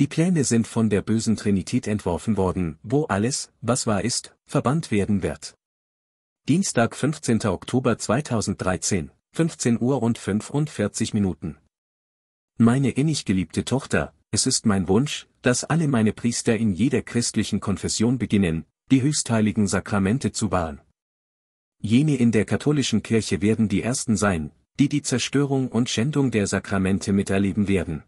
Die Pläne sind von der bösen Trinität entworfen worden, wo alles, was wahr ist, verbannt werden wird. Dienstag 15. Oktober 2013, 15 Uhr und 45 Minuten. Meine innig geliebte Tochter, es ist mein Wunsch, dass alle meine Priester in jeder christlichen Konfession beginnen, die höchstheiligen Sakramente zu wahren. Jene in der katholischen Kirche werden die ersten sein, die die Zerstörung und Schändung der Sakramente miterleben werden.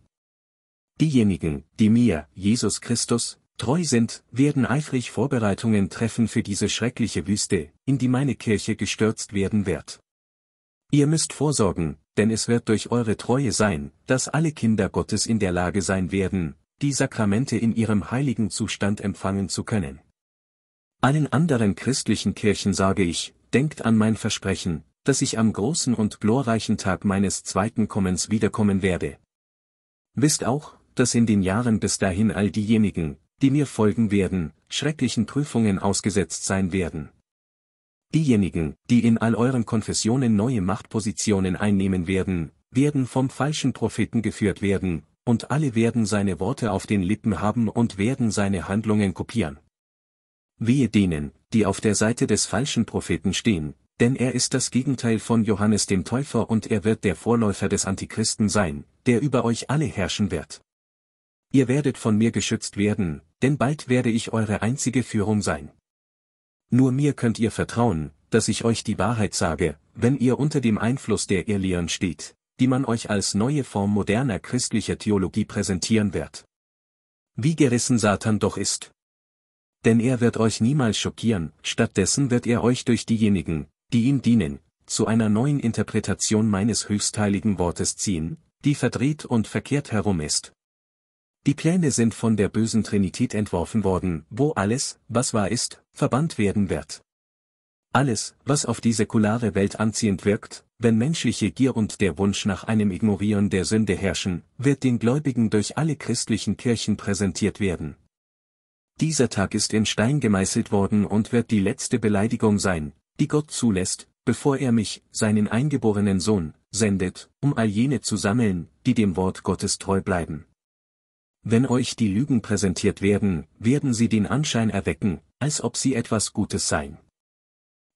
Diejenigen, die mir, Jesus Christus, treu sind, werden eifrig Vorbereitungen treffen für diese schreckliche Wüste, in die meine Kirche gestürzt werden wird. Ihr müsst vorsorgen, denn es wird durch eure Treue sein, dass alle Kinder Gottes in der Lage sein werden, die Sakramente in ihrem heiligen Zustand empfangen zu können. Allen anderen christlichen Kirchen sage ich, denkt an mein Versprechen, dass ich am großen und glorreichen Tag meines zweiten Kommens wiederkommen werde. Wisst auch, dass in den Jahren bis dahin all diejenigen, die mir folgen werden, schrecklichen Prüfungen ausgesetzt sein werden. Diejenigen, die in all euren Konfessionen neue Machtpositionen einnehmen werden, werden vom falschen Propheten geführt werden, und alle werden seine Worte auf den Lippen haben und werden seine Handlungen kopieren. Wehe denen, die auf der Seite des falschen Propheten stehen, denn er ist das Gegenteil von Johannes dem Täufer und er wird der Vorläufer des Antichristen sein, der über euch alle herrschen wird. Ihr werdet von mir geschützt werden, denn bald werde ich eure einzige Führung sein. Nur mir könnt ihr vertrauen, dass ich euch die Wahrheit sage, wenn ihr unter dem Einfluss der Irrlehren steht, die man euch als neue Form moderner christlicher Theologie präsentieren wird. Wie gerissen Satan doch ist. Denn er wird euch niemals schockieren, stattdessen wird er euch durch diejenigen, die ihm dienen, zu einer neuen Interpretation meines höchstheiligen Wortes ziehen, die verdreht und verkehrt herum ist, die Pläne sind von der bösen Trinität entworfen worden, wo alles, was wahr ist, verbannt werden wird. Alles, was auf die säkulare Welt anziehend wirkt, wenn menschliche Gier und der Wunsch nach einem Ignorieren der Sünde herrschen, wird den Gläubigen durch alle christlichen Kirchen präsentiert werden. Dieser Tag ist in Stein gemeißelt worden und wird die letzte Beleidigung sein, die Gott zulässt, bevor er mich, seinen eingeborenen Sohn, sendet, um all jene zu sammeln, die dem Wort Gottes treu bleiben. Wenn euch die Lügen präsentiert werden, werden sie den Anschein erwecken, als ob sie etwas Gutes seien.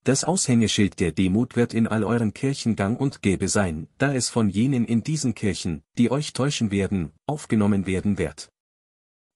Das Aushängeschild der Demut wird in all euren Kirchen gang und gäbe sein, da es von jenen in diesen Kirchen, die euch täuschen werden, aufgenommen werden wird.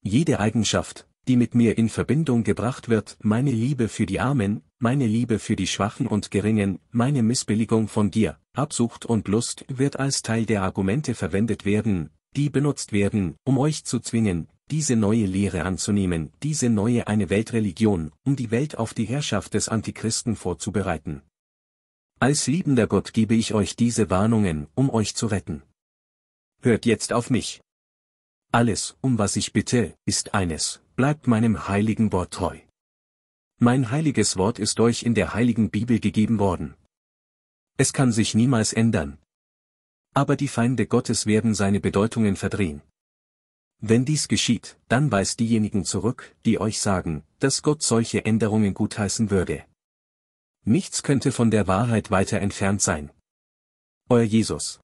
Jede Eigenschaft, die mit mir in Verbindung gebracht wird, meine Liebe für die Armen, meine Liebe für die Schwachen und Geringen, meine Missbilligung von dir, Absucht und Lust wird als Teil der Argumente verwendet werden, die benutzt werden, um euch zu zwingen, diese neue Lehre anzunehmen, diese neue eine Weltreligion, um die Welt auf die Herrschaft des Antichristen vorzubereiten. Als liebender Gott gebe ich euch diese Warnungen, um euch zu retten. Hört jetzt auf mich. Alles, um was ich bitte, ist eines, bleibt meinem heiligen Wort treu. Mein heiliges Wort ist euch in der heiligen Bibel gegeben worden. Es kann sich niemals ändern, aber die Feinde Gottes werden seine Bedeutungen verdrehen. Wenn dies geschieht, dann weist diejenigen zurück, die euch sagen, dass Gott solche Änderungen gutheißen würde. Nichts könnte von der Wahrheit weiter entfernt sein. Euer Jesus.